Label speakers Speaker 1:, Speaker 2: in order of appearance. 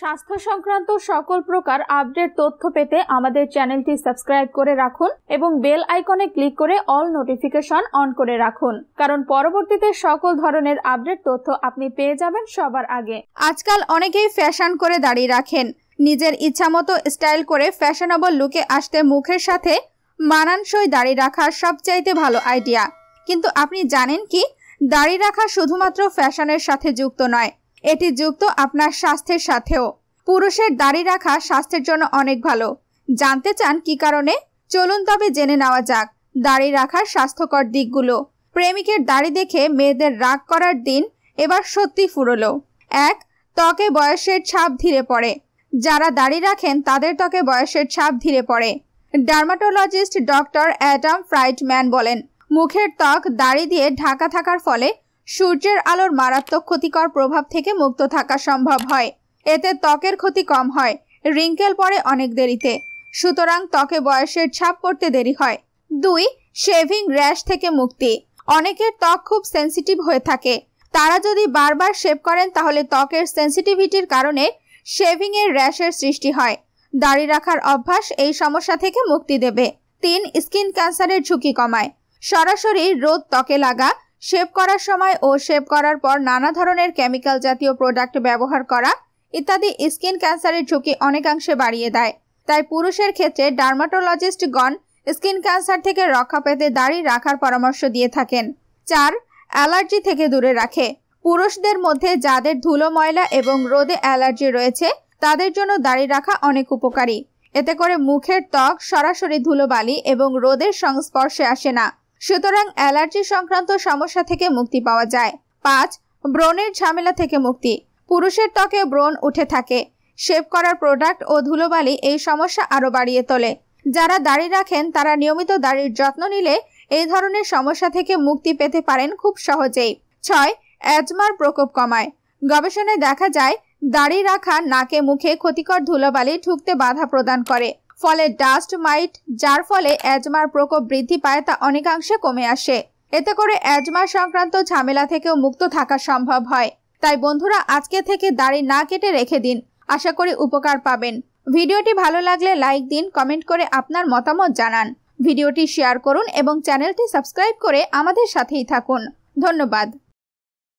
Speaker 1: স্বাস্থ্য সংক্রান্ত সকল প্রকার আপডেট তথ্য পেতে আমাদের চ্যানেলটি সাবস্ক্রাইব করে রাখুন এবং বেল আইকনে ক্লিক করে অল নোটিফিকেশন অন করে রাখুন কারণ পরবর্তীতে সকল ধরনের আপডেট তথ্য আপনি পেয়ে যাবেন সবার আগে আজকাল অনেকেই ফ্যাশন করে দাঁড়িয়ে রাখেন নিজের ইচ্ছামতো স্টাইল করে ফ্যাশনেবল লুকে আসতে মুখের সাথে মানানসই দাড়ি রাখা সবচাইতে ভালো আইডিয়া কিন্তু আপনি জানেন কি দাড়ি রাখা শুধুমাত্র ফ্যাশনের সাথে যুক্ত নয় এটি যুক্ত আপনার স্বাস্থ্যের সাথেও পুরুষের দাড়ি রাখা স্বাস্থ্যের জন্য অনেক ভালো জানতে চান কি কারণে চলুন তবে জেনে নেওয়া যাক দাড়ি রাখার স্বাস্থ্যকর দিকগুলো প্রেমিকের দাড়ি দেখে মেয়েদের রাগ করার দিন এবার সত্যি ফুরলো এক ত্বকে বয়সের ছাপ ধীরে পড়ে যারা দাড়ি রাখেন তাদের ত্বকে বয়সের ছাপ ধীরে পড়ে ডার্মাটোলজিস্ট ডক্টর অ্যাডাম ফ্রাইটম্যান বলেন মুখের ত্বক দাড়ি দিয়ে ঢাকা থাকার ফলে সূর্যের আলোর মারাত্মক ক্ষতিকর প্রভাব থেকে মুক্ত থাকা সম্ভব হয় এতে ত্বকের ক্ষতি কম হয় রিঙ্কেল পড়ে অনেক দেরিতে সুতরাং ত্বকে বয়সের ছাপ পড়তে দেরি হয় দুই শেভিং র্যাশ থেকে মুক্তি অনেকের ত্বক খুব সেন্সিটিভ হয়ে থাকে তারা যদি বারবার শেভ করেন তাহলে ত্বকের সেন্সিটিভিটির কারণে শেভিংয়ের র্যাশের সৃষ্টি হয় দাড়ি রাখার অভ্যাস এই সমস্যা থেকে মুক্তি দেবে তিন স্কিন ক্যান্সারের ঝুঁকি কমায় সরাসরি রোদ ত্বকে লাগা শেভ করার সময় ও শেভ করার পর নানা ধরনের কেমিক্যাল জাতীয় প্রোডাক্ট ব্যবহার করা ইত্যাদি স্কিন ক্যান্সারের ঝুঁকি অনেকাংশে বাড়িয়ে দেয় তাই পুরুষের ক্ষেত্রে ডার্মাটোলজিস্টগণ স্কিন ক্যান্সার থেকে রক্ষা পেতে দাড়ি রাখার পরামর্শ দিয়ে থাকেন চার অ্যালার্জি থেকে দূরে রাখে পুরুষদের মধ্যে যাদের ধুলো ময়লা এবং রোদে অ্যালার্জি রয়েছে তাদের জন্য দাড়ি রাখা অনেক উপকারী এতে করে মুখের ত্বক সরাসরি ধুলোবালি এবং রোদের সংস্পর্শে আসে না সুতরাং অ্যালার্জি সংক্রান্ত সমস্যা থেকে মুক্তি পাওয়া যায় পাঁচ ব্রণের ঝামেলা থেকে মুক্তি পুরুষের ত্বকে ব্রণ উঠে থাকে শেভ করার প্রোডাক্ট ও ধুলোবালি এই সমস্যা আরও বাড়িয়ে তোলে যারা দাড়ি রাখেন তারা নিয়মিত দাড়ির যত্ন নিলে এই ধরনের সমস্যা থেকে মুক্তি পেতে পারেন খুব সহজেই ছয় অ্যাজমার প্রকোপ কমায় গবেষণায় দেখা যায় দাড়ি রাখা নাকে মুখে ক্ষতিকর ধুলোবালি ঠুকতে বাধা প্রদান করে ফলে ডাস্ট মাইট যার ফলে অ্যাজমার প্রকোপ বৃদ্ধি পায় তা অনেকাংশে কমে আসে এতে করে অ্যাজমা সংক্রান্ত ঝামেলা থেকেও মুক্ত থাকা সম্ভব হয় তাই বন্ধুরা আজকে থেকে দাড়ি না কেটে রেখে দিন আশা করি উপকার পাবেন ভিডিওটি ভালো লাগলে লাইক দিন কমেন্ট করে আপনার মতামত জানান ভিডিওটি শেয়ার করুন এবং চ্যানেলটি সাবস্ক্রাইব করে আমাদের সাথেই থাকুন ধন্যবাদ